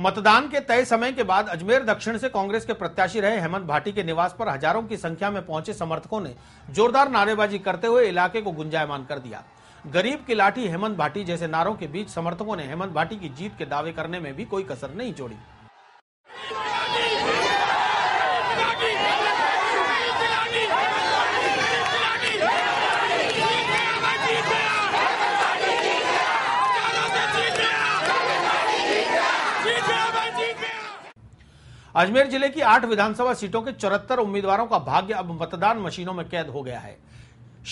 मतदान के तय समय के बाद अजमेर दक्षिण से कांग्रेस के प्रत्याशी रहे हेमंत भाटी के निवास पर हजारों की संख्या में पहुंचे समर्थकों ने जोरदार नारेबाजी करते हुए इलाके को गुंजायमान कर दिया गरीब की लाठी हेमंत भाटी जैसे नारों के बीच समर्थकों ने हेमंत भाटी की जीत के दावे करने में भी कोई कसर नहीं छोड़ी अजमेर जिले की आठ विधानसभा सीटों के चौहत्तर उम्मीदवारों का भाग्य अब मतदान मशीनों में कैद हो गया है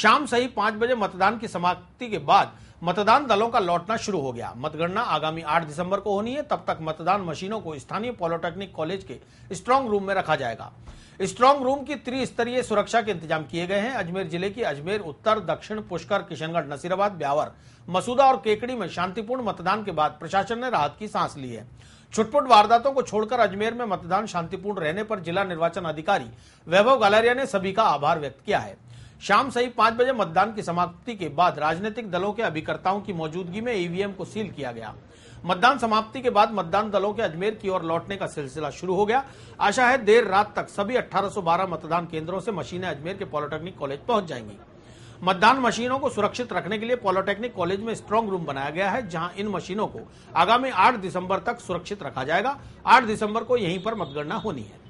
शाम सही पांच बजे मतदान की समाप्ति के बाद मतदान दलों का लौटना शुरू हो गया मतगणना आगामी 8 दिसंबर को होनी है तब तक मतदान मशीनों को स्थानीय पॉलिटेक्निक कॉलेज के स्ट्रांग रूम में रखा जाएगा स्ट्रांग रूम की त्रिस्तरीय सुरक्षा के इंतजाम किए गए हैं अजमेर जिले की अजमेर उत्तर दक्षिण पुष्कर किशनगढ़ नसीराबाद ब्यावर मसूदा और केकड़ी में शांतिपूर्ण मतदान के बाद प्रशासन ने राहत की सांस ली है छुटपुट वारदातों को छोड़कर अजमेर में मतदान शांतिपूर्ण रहने पर जिला निर्वाचन अधिकारी वैभव गालरिया ने सभी का आभार व्यक्त किया है शाम सही पांच बजे मतदान की समाप्ति के बाद राजनीतिक दलों के अभिकर्ताओं की मौजूदगी में ईवीएम को सील किया गया मतदान समाप्ति के बाद मतदान दलों के अजमेर की ओर लौटने का सिलसिला शुरू हो गया आशा है देर रात तक सभी 1812 मतदान केंद्रों से मशीनें अजमेर के पॉलिटेक्निक कॉलेज पहुंच जाएंगी मतदान मशीनों को सुरक्षित रखने के लिए पॉलिटेक्निक कॉलेज में स्ट्रांग रूम बनाया गया है जहां इन मशीनों को आगामी 8 दिसंबर तक सुरक्षित रखा जाएगा 8 दिसंबर को यहीं पर मतगणना होनी है